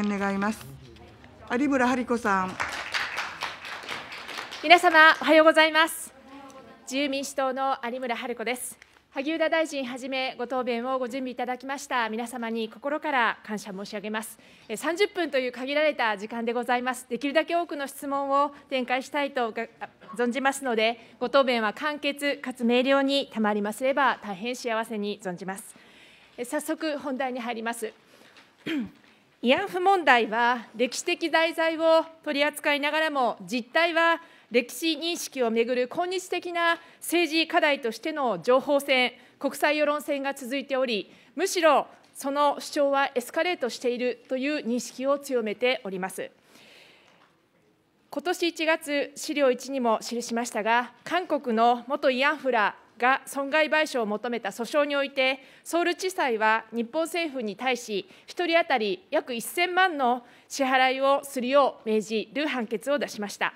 願います有村春子さん皆様おはようございます自由民主党の有村春子です萩生田大臣はじめご答弁をご準備いただきました皆様に心から感謝申し上げます30分という限られた時間でございますできるだけ多くの質問を展開したいと存じますのでご答弁は簡潔かつ明瞭に賜りますれば大変幸せに存じます早速本題に入ります慰安婦問題は歴史的題材を取り扱いながらも、実態は歴史認識をめぐる今日的な政治課題としての情報戦、国際世論戦が続いており、むしろその主張はエスカレートしているという認識を強めております。今年1月、資料1にも記しましたが、韓国の元慰安婦らが損害賠償を求めた訴訟において、ソウル地裁は日本政府に対し、1人当たり約1000万の支払いをするよう命じる判決を出しました。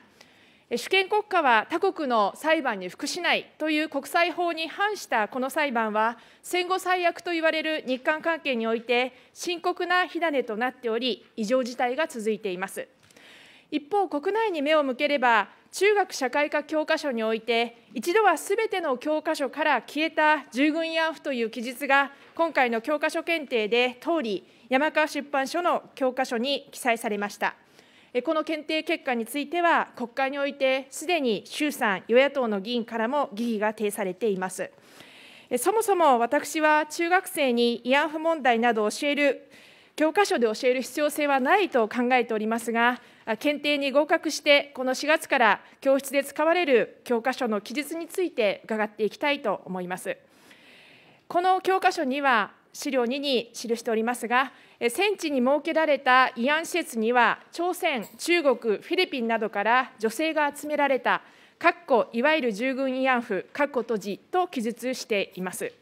主権国家は他国の裁判に服しないという国際法に反したこの裁判は、戦後最悪といわれる日韓関係において、深刻な火種となっており、異常事態が続いています。一方、国内に目を向ければ、中学社会科教科書において、一度はすべての教科書から消えた従軍慰安婦という記述が、今回の教科書検定で通り、山川出版署の教科書に記載されました。この検定結果については、国会においてすでに衆参与野党の議員からも疑義が呈されています。そもそも私は中学生に慰安婦問題などを教える教科書で教える必要性はないと考えておりますが、検定に合格して、この4月から教室で使われる教科書の記述について伺っていきたいと思います。この教科書には、資料2に記しておりますが、戦地に設けられた慰安施設には、朝鮮、中国、フィリピンなどから女性が集められた、かっこいわゆる従軍慰安婦、かっこ閉じと記述しています。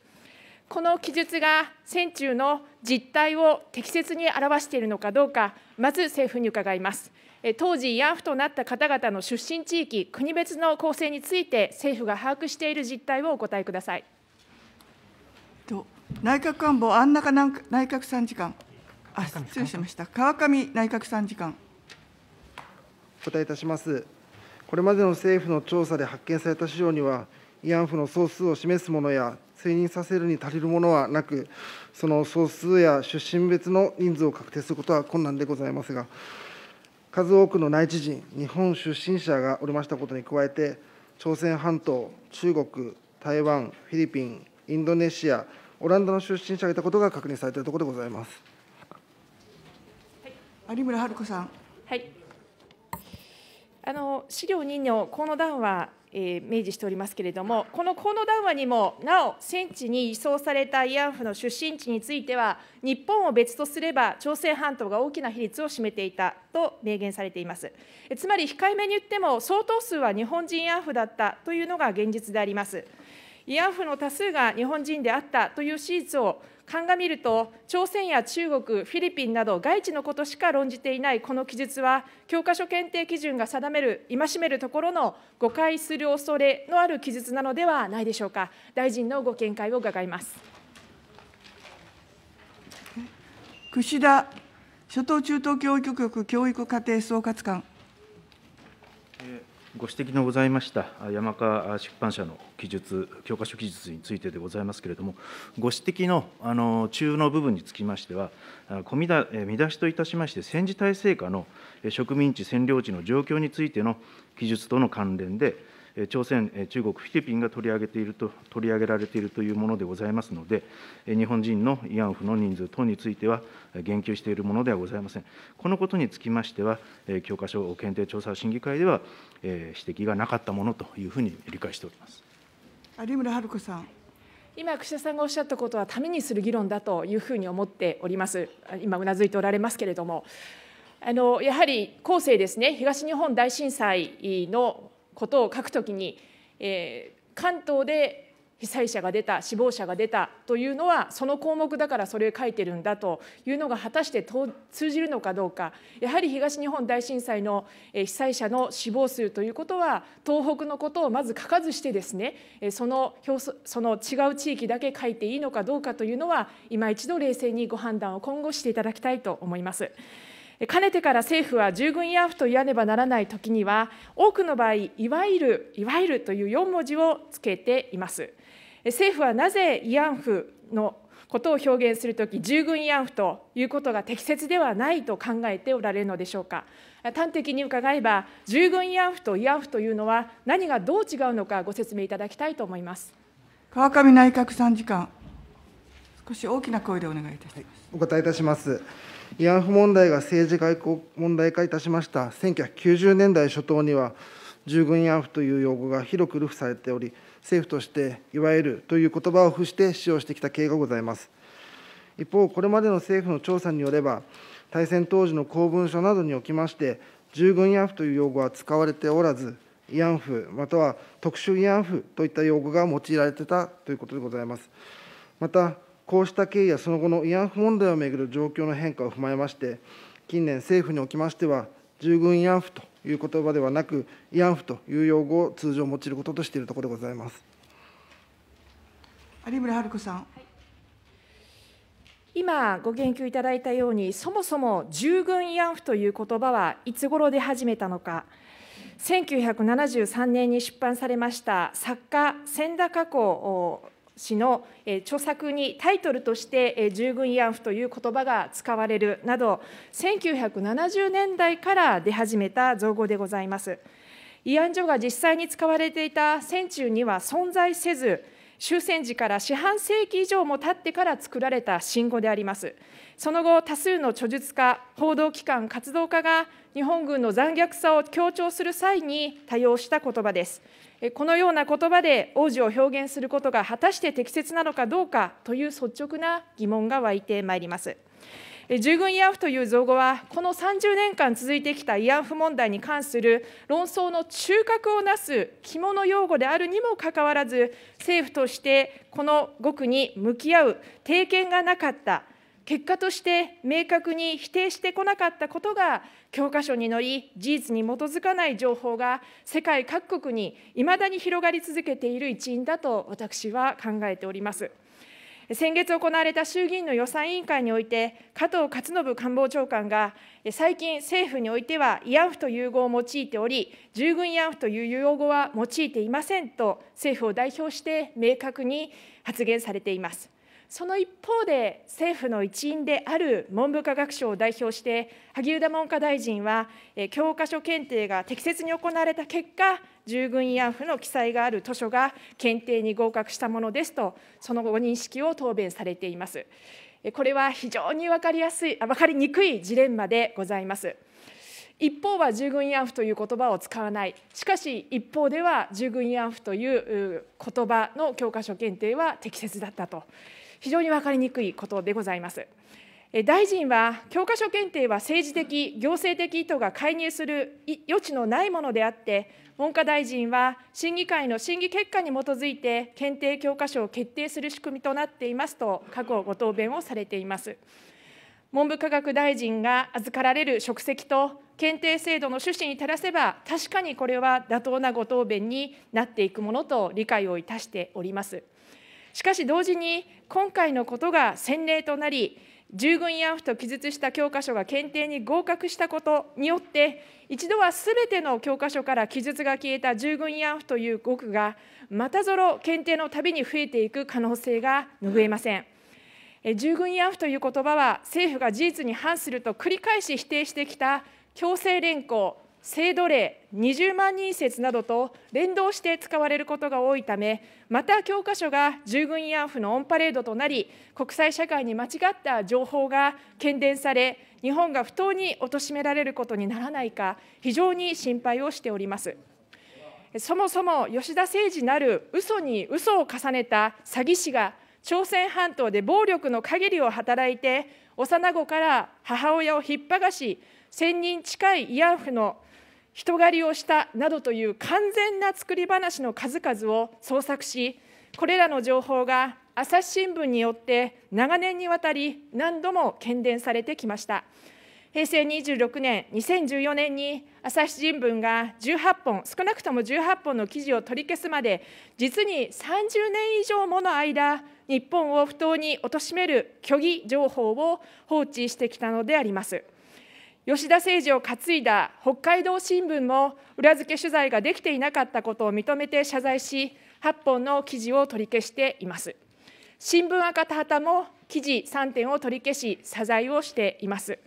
この記述が戦中の実態を適切に表しているのかどうか、まず政府に伺います。当時、慰安婦となった方々の出身地域、国別の構成について、政府が把握している実態をお答えください。内閣官房安中内閣参事官、あ失礼しました、川上内閣参事官。お答えいたします。これまでの政府の調査で発見された資料には、慰安婦の総数を示すものや、推認させるに足りるものはなく、その総数や出身別の人数を確定することは困難でございますが、数多くの内地人、日本出身者がおりましたことに加えて、朝鮮半島、中国、台湾、フィリピン、インドネシア、オランダの出身者がいたことが確認されているところでございます。はい、有村春子さん。はい。あの資料2の河野談話え明示しておりますけれども、この河野談話にも、なお、戦地に移送された慰安婦の出身地については、日本を別とすれば、朝鮮半島が大きな比率を占めていたと明言されています。えつまり、控えめに言っても、相当数は日本人慰安婦だったというのが現実であります。慰安婦の多数が日本人であったという史実を鑑みると、朝鮮や中国、フィリピンなど外地のことしか論じていないこの記述は、教科書検定基準が定める、戒めるところの誤解する恐れのある記述なのではないでしょうか。大臣のご見解を伺います。串田初等中等教育局教育家庭総括官。ご指摘のございました山川出版社の記述、教科書記述についてでございますけれども、ご指摘のあの中の部分につきましては、小見見出しといたしまして、戦時体制下の植民地占領地の状況についての記述との関連で、朝鮮、中国、フィリピンが取り上げていると、取り上げられているというものでございますので、日本人の慰安婦の人数等については、言及しているものではございません。このことにつきましては、教科書検定調査審議会では、指摘がなかったものというふうに理解しております。有村春子さん。今、櫛田さんがおっしゃったことは、ためにする議論だというふうに思っております。今、うなずいておられますけれども、あのやはり後世ですね、東日本大震災のことを書くときに、えー、関東で被災者が出た死亡者が出たというのはその項目だからそれを書いてるんだというのが果たして通じるのかどうかやはり東日本大震災の被災者の死亡数ということは東北のことをまず書かずしてですねそのその違う地域だけ書いていいのかどうかというのは今一度冷静にご判断を今後していただきたいと思います。かねてから政府は従軍慰安婦と言わねばならないときには、多くの場合、いわゆる、いわゆるという4文字をつけています。政府はなぜ慰安婦のことを表現するとき、従軍慰安婦ということが適切ではないと考えておられるのでしょうか。端的に伺えば、従軍慰安婦と慰安婦というのは、何がどう違うのか、ご説明いただきたいと思います。川上内閣参事官。少し大きな声でお願いいたします、はい、お答えいたします慰安婦問題が政治外交問題化いたしました1990年代初頭には従軍慰安婦という用語が広く流布されており政府としていわゆるという言葉を付して使用してきた経緯がございます一方これまでの政府の調査によれば大戦当時の公文書などにおきまして従軍慰安婦という用語は使われておらず慰安婦または特殊慰安婦といった用語が用いられてたということでございますまたこうした経緯やその後の慰安婦問題をめぐる状況の変化を踏まえまして、近年、政府におきましては、従軍慰安婦という言葉ではなく、慰安婦という用語を通常用いることとしているところでございます。有村春子さん。今、ご言及いただいたように、そもそも従軍慰安婦という言葉はいつ頃で始めたのか、1973年に出版されました作家、千田加工氏の著作にタイトルとして従軍慰安婦という言葉が使われるなど、1970年代から出始めた造語でございます。慰安所が実際に使われていた戦中には存在せず、終戦時から四半世紀以上も経ってから作られた新語であります。その後、多数の著述家、報道機関、活動家が日本軍の残虐さを強調する際に多用した言葉です。このような言葉で王子を表現することが果たして適切なのかどうかという率直な疑問が湧いてまいります。従軍慰安婦という造語は、この30年間続いてきた慰安婦問題に関する論争の中核をなす肝の用語であるにもかかわらず、政府としてこの語句に向き合う、定見がなかった、結果として明確に否定してこなかったことが、教科書に載り、事実に基づかない情報が世界各国にいまだに広がり続けている一因だと私は考えております。先月行われた衆議院の予算委員会において、加藤勝信官房長官が、最近、政府においては慰安婦という語を用いており、従軍慰安婦という用語は用いていませんと、政府を代表して明確に発言されています。その一方で、政府の一員である文部科学省を代表して、萩生田文科大臣は、教科書検定が適切に行われた結果、従軍慰安婦の記載がある図書が検定に合格したものですと、そのご認識を答弁されています。これは非常に分かりやすい、分かりにくいジレンマでございます。一方は従軍慰安婦という言葉を使わない、しかし一方では従軍慰安婦という言葉の教科書検定は適切だったと。非常に分かりにくいことでございます。大臣は、教科書検定は政治的、行政的意図が介入する余地のないものであって、文科大臣は審議会の審議結果に基づいて、検定教科書を決定する仕組みとなっていますと、過去ご答弁をされています。文部科学大臣が預かられる職責と、検定制度の趣旨に照らせば、確かにこれは妥当なご答弁になっていくものと理解をいたしております。しかし同時に、今回のことが先例となり、従軍慰安婦と記述した教科書が検定に合格したことによって、一度はすべての教科書から記述が消えた従軍慰安婦という語句が、またぞろ検定のたびに増えていく可能性が拭えません。従軍慰安婦という言葉は、政府が事実に反すると繰り返し否定してきた強制連行、制度令20万人説などと連動して使われることが多いため、また教科書が従軍慰安婦のオンパレードとなり、国際社会に間違った情報が喧伝され、日本が不当に貶められることにならないか、非常に心配をしております。そもそも吉田誠治なる嘘に嘘を重ねた詐欺師が、朝鮮半島で暴力の限りを働いて、幼子から母親を引っ張がし、1000人近い慰安婦の人狩りをしたなどという完全な作り話の数々を捜索し、これらの情報が朝日新聞によって長年にわたり何度も喧伝されてきました。平成26年、2014年に朝日新聞が18本、少なくとも18本の記事を取り消すまで、実に30年以上もの間、日本を不当に貶める虚偽情報を放置してきたのであります。吉田政治を担いだ北海道新聞も裏付け取材ができていなかったことを認めて謝罪し、8本の記事を取り消しています。新聞赤田畑も記事3点を取り消し、謝罪をしています。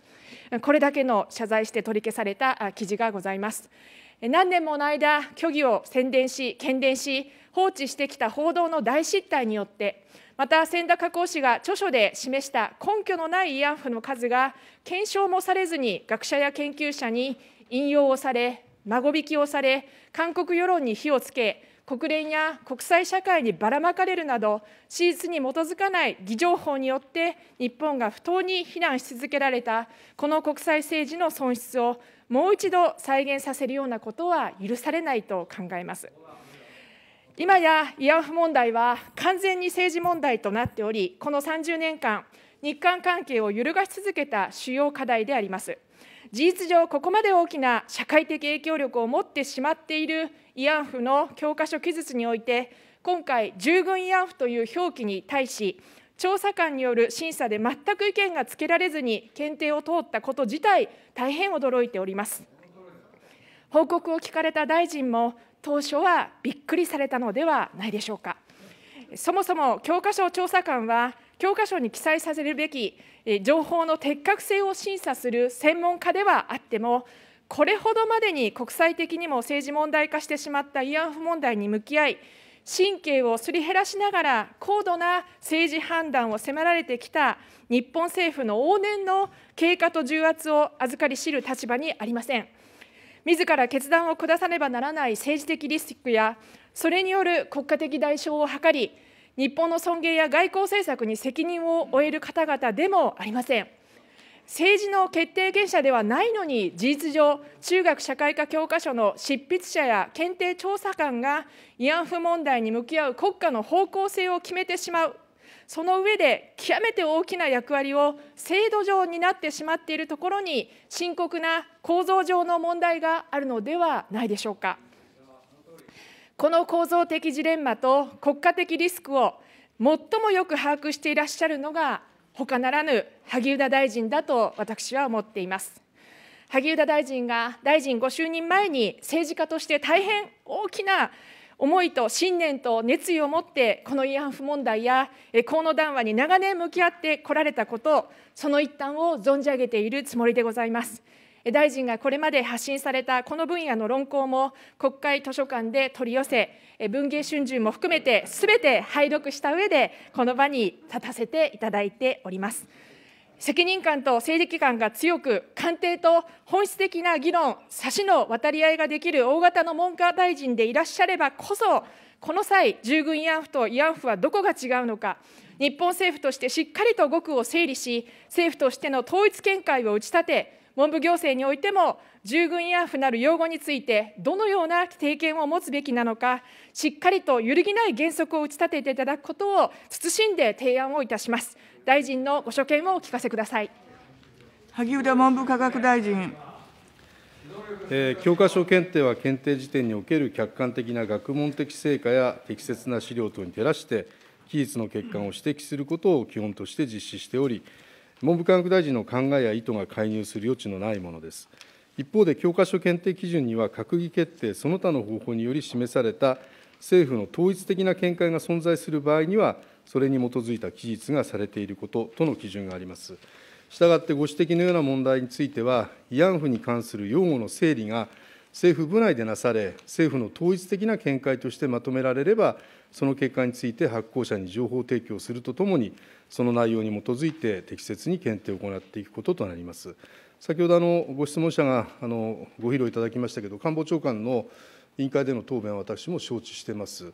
これだけの謝罪して取り消された記事がございます。何年もの間、虚偽を宣伝し、喧伝し、放置してきた報道の大失態によって、また千田加工氏が著書で示した根拠のない慰安婦の数が検証もされずに学者や研究者に引用をされ孫引きをされ韓国世論に火をつけ国連や国際社会にばらまかれるなど史実に基づかない偽情報によって日本が不当に非難し続けられたこの国際政治の損失をもう一度再現させるようなことは許されないと考えます。今や慰安婦問題は完全に政治問題となっており、この30年間、日韓関係を揺るがし続けた主要課題であります。事実上、ここまで大きな社会的影響力を持ってしまっている慰安婦の教科書記述において、今回、従軍慰安婦という表記に対し、調査官による審査で全く意見がつけられずに検定を通ったこと自体、大変驚いております。報告を聞かれた大臣も、当初はびっくりされたのではないでしょうか。そもそも教科書調査官は、教科書に記載させるべき情報の的確性を審査する専門家ではあっても、これほどまでに国際的にも政治問題化してしまった慰安婦問題に向き合い、神経をすり減らしながら高度な政治判断を迫られてきた日本政府の往年の経過と重圧を預かり知る立場にありません。自ら決断を下さねばならない政治的リスクや、それによる国家的代償を図り、日本の尊厳や外交政策に責任を負える方々でもありません。政治の決定権者ではないのに、事実上、中学社会科教科書の執筆者や検定調査官が慰安婦問題に向き合う国家の方向性を決めてしまうその上で極めて大きな役割を制度上になってしまっているところに深刻な構造上の問題があるのではないでしょうか。この構造的ジレンマと国家的リスクを最もよく把握していらっしゃるのが他ならぬ萩生田大臣だと私は思っています。萩生田大臣が大臣ご就任前に政治家として大変大きな思いと信念と熱意を持ってこの慰安婦問題や河野談話に長年向き合ってこられたことその一端を存じ上げているつもりでございます大臣がこれまで発信されたこの分野の論考も国会図書館で取り寄せ文芸春秋も含めてすべて拝読した上でこの場に立たせていただいております責任感と正義感が強く、官邸と本質的な議論、差しの渡り合いができる大型の文科大臣でいらっしゃればこそ、この際、従軍慰安婦と慰安婦はどこが違うのか、日本政府としてしっかりと語句を整理し、政府としての統一見解を打ち立て、文部行政においても、従軍慰安婦なる用語について、どのような経験を持つべきなのか、しっかりと揺るぎない原則を打ち立てていただくことを、慎んで提案をいたします。大臣のご所見をお聞かせください。萩生田文部科学大臣。えー、教科書検定は検定時点における客観的な学問的成果や適切な資料等に照らして、期日の欠陥を指摘することを基本として実施しており、文部科学大臣の考えや意図が介入する余地のないものです。一方で、教科書検定基準には、閣議決定その他の方法により示された政府の統一的な見解が存在する場合には、それに基づいた記述がされていることとの基準があります。したがってご指摘のような問題については、慰安婦に関する用語の整理が政府部内でなされ、政府の統一的な見解としてまとめられれば、その結果について発行者に情報提供するとともに、その内容に基づいて適切に検定を行っていくこととなります。先ほどあのご質問者があのご披露いただきましたけど、官房長官の委員会での答弁は私も承知してます。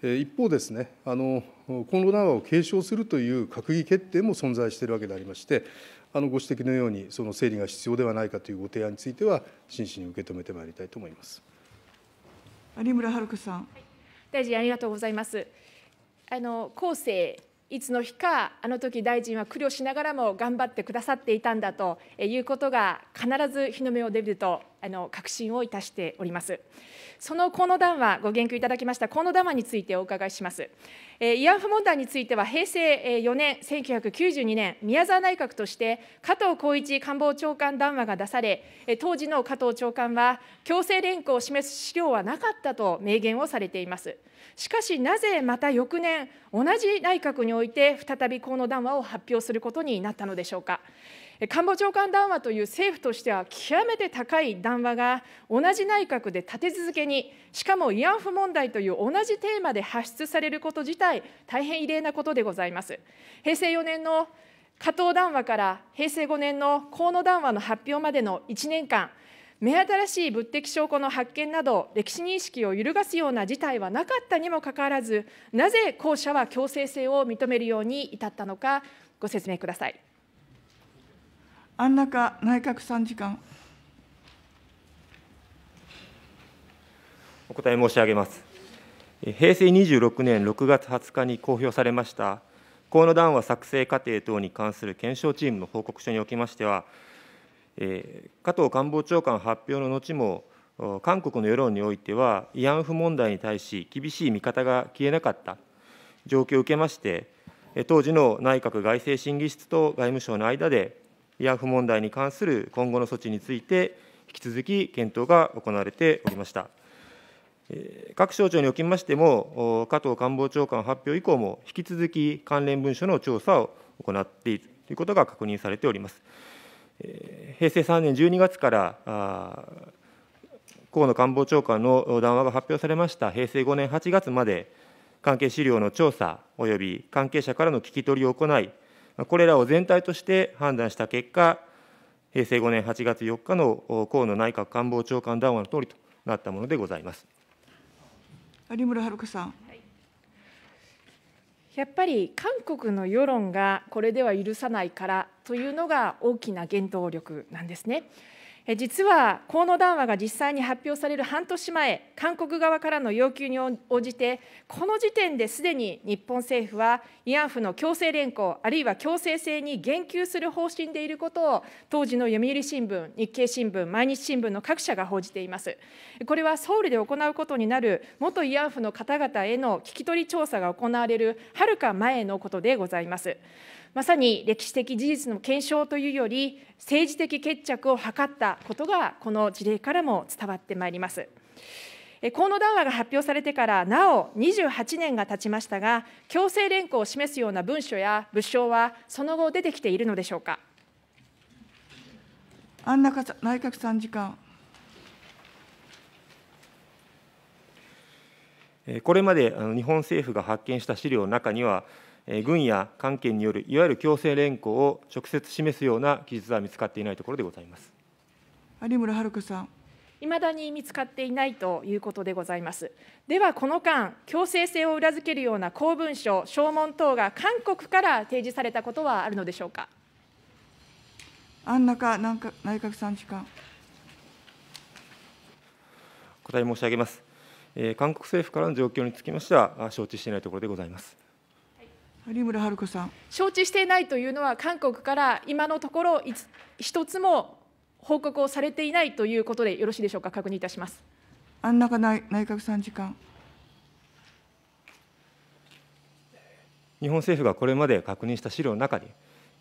一方ですね、あの今後談を継承するという閣議決定も存在しているわけでありまして、あのご指摘のように、その整理が必要ではないかというご提案については、真摯に受け止めてまいりたいと思います有村春子さん。大臣、ありがとうございます。あの後世いつの日か、あの時大臣は苦慮しながらも頑張ってくださっていたんだということが、必ず日の目を出るとあの確信をいたしておりますその河野談話ご言及いただきました河野談話についてお伺いします、慰安婦問題については平成4年1992年宮沢内閣として加藤浩一官房長官談話が出され当時の加藤長官は強制連行を示す資料はなかったと明言をされていますしかしなぜまた翌年同じ内閣において再び河野談話を発表することになったのでしょうか官房長官談話という政府としては極めて高い談話が同じ内閣で立て続けに、しかも慰安婦問題という同じテーマで発出されること自体、大変異例なことでございます。平成4年の加藤談話から平成5年の河野談話の発表までの1年間、目新しい物的証拠の発見など、歴史認識を揺るがすような事態はなかったにもかかわらず、なぜ後者は強制性を認めるように至ったのか、ご説明ください。安中内閣参事官。お答え申し上げます。平成26年6月20日に公表されました河野談話作成過程等に関する検証チームの報告書におきましては、え加藤官房長官発表の後も、韓国の世論においては、慰安婦問題に対し厳しい見方が消えなかった状況を受けまして、当時の内閣外政審議室と外務省の間で、慰安婦問題に関する今後の措置について、引き続き検討が行われておりました。各省庁におきましても、加藤官房長官発表以降も、引き続き関連文書の調査を行っているということが確認されております。平成3年12月から、河野官房長官の談話が発表されました平成5年8月まで、関係資料の調査および関係者からの聞き取りを行い、これらを全体として判断した結果、平成5年8月4日の河野内閣官房長官談話の通りとなったものでございます。有村遥さん。やっぱり韓国の世論がこれでは許さないからというのが大きな原動力なんですね。実は河野談話が実際に発表される半年前、韓国側からの要求に応じて、この時点ですでに日本政府は、慰安婦の強制連行、あるいは強制性に言及する方針でいることを、当時の読売新聞、日経新聞、毎日新聞の各社が報じています。これはソウルで行うことになる元慰安婦の方々への聞き取り調査が行われるはるか前のことでございます。まさに歴史的事実の検証というより、政治的決着を図ったことが、この事例からも伝わってまいります。河野談話が発表されてからなお28年が経ちましたが、強制連行を示すような文書や物証は、その後出てきているのでしょうか。安中内閣参事官。これまで日本政府が発見した資料の中には、軍や関係によるいわゆる強制連行を直接示すような記述は見つかっていないところでございます有村春子さん。いまだに見つかっていないということでございます。では、この間、強制性を裏付けるような公文書、証文等が韓国から提示されたことはあるのでしょうか。安中内閣参事官。答え申し上げます。韓国政府からの状況につきましては、承知していないところでございます。有村春子さん承知していないというのは、韓国から今のところ、一つも報告をされていないということでよろしいでしょうか、確認いたします安中内内閣参事官。日本政府がこれまで確認した資料の中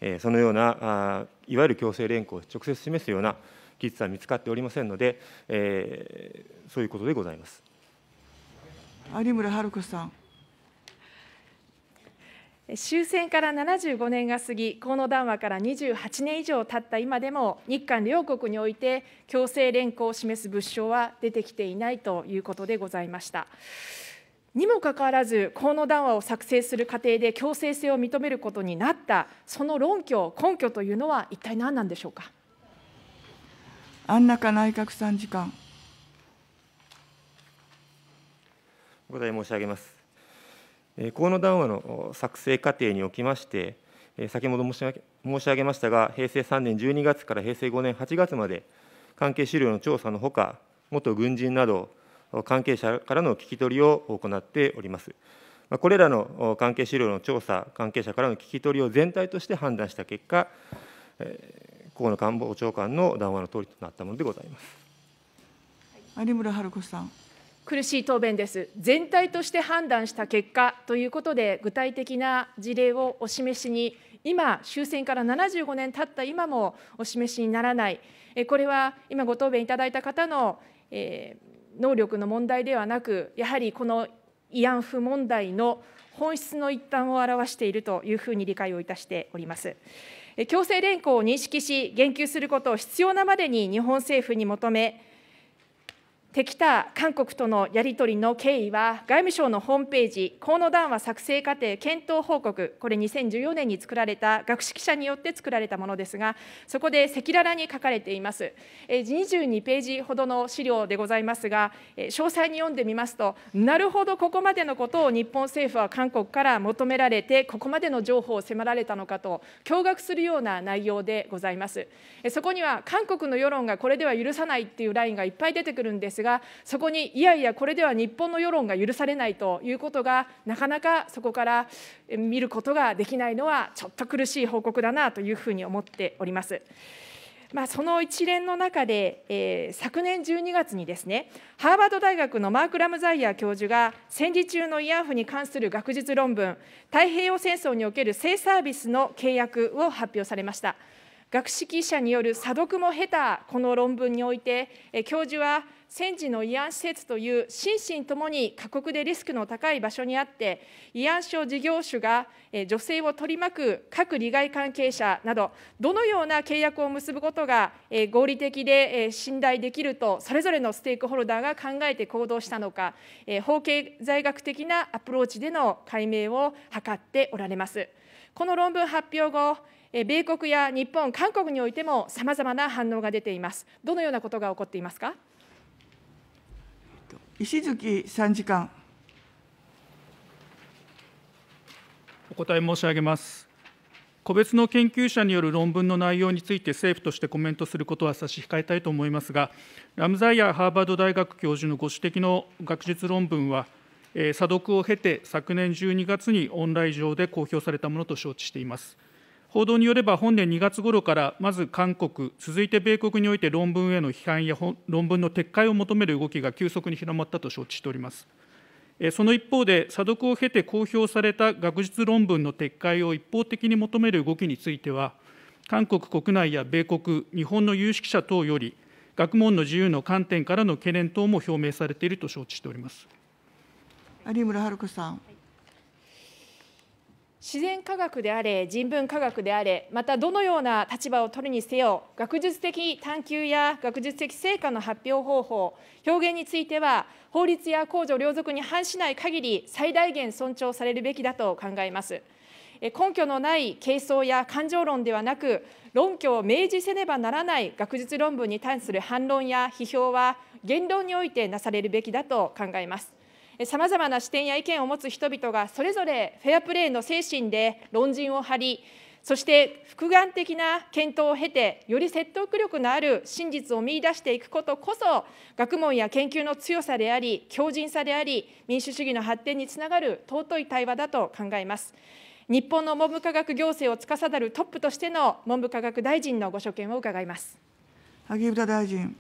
に、そのような、いわゆる強制連行を直接示すような技術は見つかっておりませんので、そういうことでございます有村春子さん。終戦から75年が過ぎ、河野談話から28年以上経った今でも、日韓両国において強制連行を示す物証は出てきていないということでございました。にもかかわらず、河野談話を作成する過程で強制性を認めることになった、その論拠、根拠というのは一体何なんでしょうか。安中内閣参事官。お答え申し上げます。河野談話の作成過程におきまして、先ほど申し上げ申し上げましたが、平成3年12月から平成5年8月まで、関係資料の調査のほか、元軍人など、関係者からの聞き取りを行っております。これらの関係資料の調査、関係者からの聞き取りを全体として判断した結果、河野官房長官の談話の通りとなったものでございます。有村春子さん。苦しい答弁です。全体として判断した結果ということで、具体的な事例をお示しに、今、終戦から75年経った今もお示しにならない、これは今、ご答弁いただいた方の、え能力の問題ではなく、やはりこの慰安婦問題の本質の一端を表しているというふうに理解をいたしております。強制連行を認識し、言及することを必要なまでに日本政府に求め、敵対韓国とのやり取りの経緯は、外務省のホームページ、河野談話作成過程検討報告、これ、2014年に作られた学識者によって作られたものですが、そこで赤裸々に書かれています。22ページほどの資料でございますが、詳細に読んでみますと、なるほど、ここまでのことを日本政府は韓国から求められて、ここまでの情報を迫られたのかと、驚愕するような内容でございます。そこには、韓国の世論がこれでは許さないっていうラインがいっぱい出てくるんですが、がそこにいやいやこれでは日本の世論が許されないということがなかなかそこから見ることができないのはちょっと苦しい報告だなというふうに思っております。まあ、その一連の中で、えー、昨年12月にですね、ハーバード大学のマーク・ラムザイヤー教授が、戦時中の慰安婦に関する学術論文、太平洋戦争における性サービスの契約を発表されました。学識者による査読も経たこの論文において、教授は、戦時の慰安施設という心身ともに過酷でリスクの高い場所にあって、慰安所事業主が女性を取り巻く各利害関係者など、どのような契約を結ぶことが合理的で信頼できると、それぞれのステークホルダーが考えて行動したのか、法経済学的なアプローチでの解明を図っておられます。この論文発表後、米国や日本、韓国においても様々な反応が出ています。どのようなことが起こっていますか。石月参事官。お答え申し上げます。個別の研究者による論文の内容について政府としてコメントすることは差し控えたいと思いますが、ラムザイヤーハーバード大学教授のご指摘の学術論文は、査読を経て昨年12月にオンライン上で公表されたものと承知しています。報道によれば、本年2月頃から、まず韓国、続いて米国において論文への批判や論文の撤回を求める動きが急速に広まったと承知しております。その一方で、査読を経て公表された学術論文の撤回を一方的に求める動きについては、韓国国内や米国、日本の有識者等より、学問の自由の観点からの懸念等も表明されていると承知しております有村春子さん。自然科学であれ人文科学であれまたどのような立場を取るにせよ学術的探究や学術的成果の発表方法表現については法律や公序良俗に反しない限り最大限尊重されるべきだと考えます。根拠のない軽装や感情論ではなく、論拠を明示せねばならない学術論文に対する反論や批評は、言論においてなされるべきだと考えます。さまざまな視点や意見を持つ人々が、それぞれフェアプレーの精神で論陣を張り、そして複眼的な検討を経て、より説得力のある真実を見いだしていくことこそ、学問や研究の強さであり、強靭さであり、民主主義の発展につながる尊い対話だと考えます。日本の文部科学行政を司るトップとしての文部科学大臣のご所見を伺います。萩生田大臣。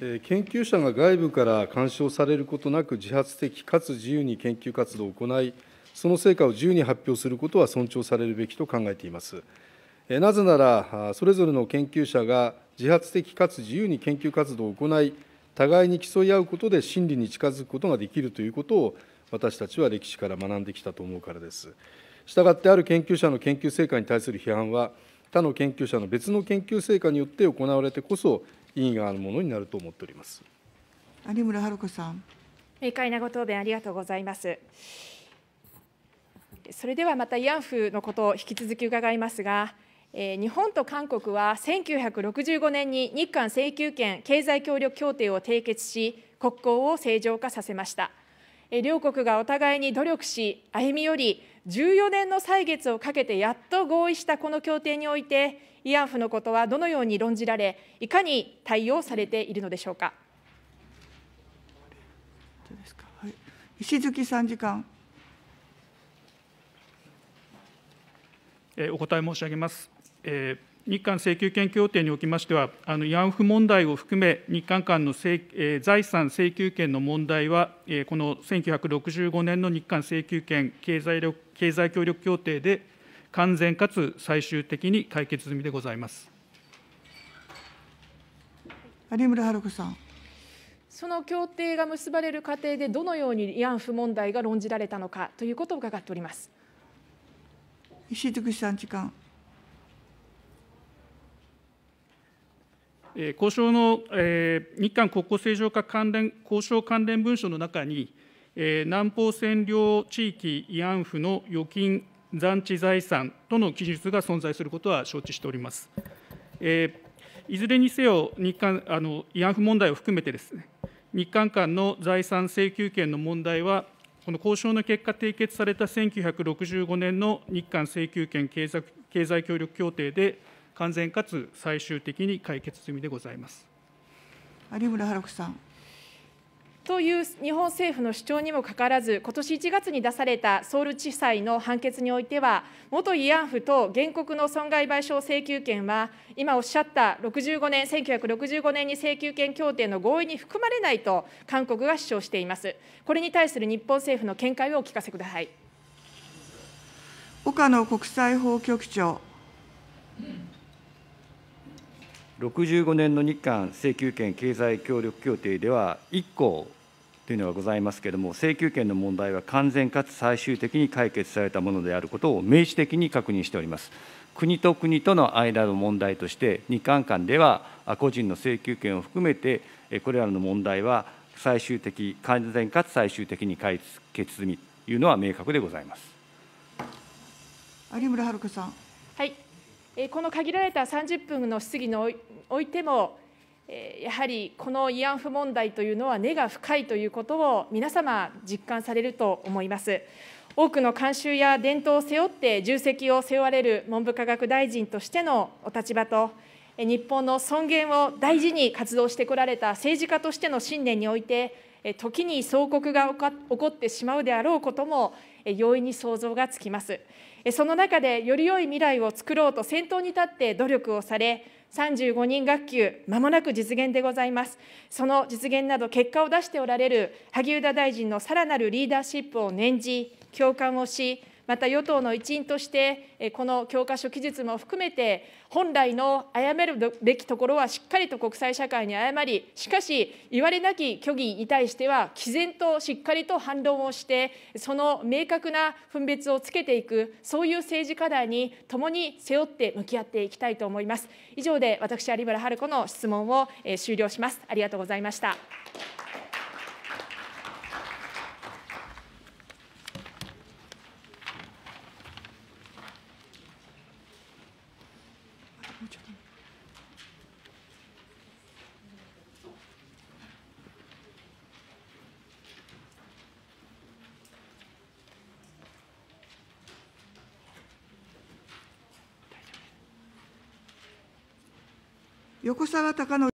研究者が外部から干渉されることなく、自発的かつ自由に研究活動を行い、その成果を自由に発表することは尊重されるべきと考えています。なぜなら、それぞれの研究者が自発的かつ自由に研究活動を行い、互いに競い合うことで真理に近づくことができるということを、私たちは歴史から学んできたと思うからです。したがって、ある研究者の研究成果に対する批判は、他の研究者の別の研究成果によって行われてこそ意義があるものになると思っております有村春子さん。明快なご答弁ありがとうございます。それではまた慰安婦のことを引き続き伺いますが、え日本と韓国は1965年に日韓請求権経済協力協定を締結し、国交を正常化させました。え両国がお互いに努力し、歩み寄り、14年の歳月をかけてやっと合意したこの協定において、慰安婦のことはどのように論じられ、いかに対応されているのでしょうか。石月参事官。お答え申し上げます。え日韓請求権協定におきましては、あの慰安婦問題を含め、日韓間の、え財産請求権の問題は、えこの1965年の日韓請求権経済力経済協力協定で完全かつ最終的に解決済みでございます。有村春子さん。その協定が結ばれる過程でどのように慰安婦問題が論じられたのかということを伺っております。石口さん時間。交渉の、えー、日韓国交正常化関連交渉関連文書の中に、えー、南方占領地域慰安婦の預金残地財産との記述が存在することは承知しております。えー、いずれにせよ日韓あの、慰安婦問題を含めてです、ね、日韓間の財産請求権の問題は、この交渉の結果、締結された1965年の日韓請求権経済経済協力協定で、完全かつ最終的に解決済みでございます。有村春子さんという日本政府の主張にもかかわらず、今年1月に出されたソウル地裁の判決においては、元慰安婦と原告の損害賠償請求権は、今おっしゃった65年、1965年に請求権協定の合意に含まれないと、韓国が主張しています。これに対する日本政府の見解をお聞かせください。岡野国際法局長。65年の日韓請求権経済協力協定では1項というのがございますけれども、請求権の問題は完全かつ最終的に解決されたものであることを明示的に確認しております。国と国との間の問題として、日韓間では個人の請求権を含めて、これらの問題は最終的、完全かつ最終的に解決済みというのは明確でございます。有村遥さん。はい、この限られた30分の質疑においても、やはりこの慰安婦問題というのは根が深いということを皆様実感されると思います。多くの慣習や伝統を背負って重責を背負われる文部科学大臣としてのお立場と、日本の尊厳を大事に活動してこられた政治家としての信念において、時に総国が起こってしまうであろうことも容易に想像がつきます。その中でより良い未来を作ろうと先頭に立って努力をされ、35人学級、まもなく実現でございます。その実現など、結果を出しておられる萩生田大臣のさらなるリーダーシップを念じ、共感をし、また与党の一員として、この教科書記述も含めて、本来の誤るべきところはしっかりと国際社会に誤り、しかし、言われなき虚偽に対しては、毅然としっかりと反論をして、その明確な分別をつけていく、そういう政治課題に共に背負って向き合っていきたいと思います。以上で私、有村春子の質問を終了します。ありがとうございました。横沢高典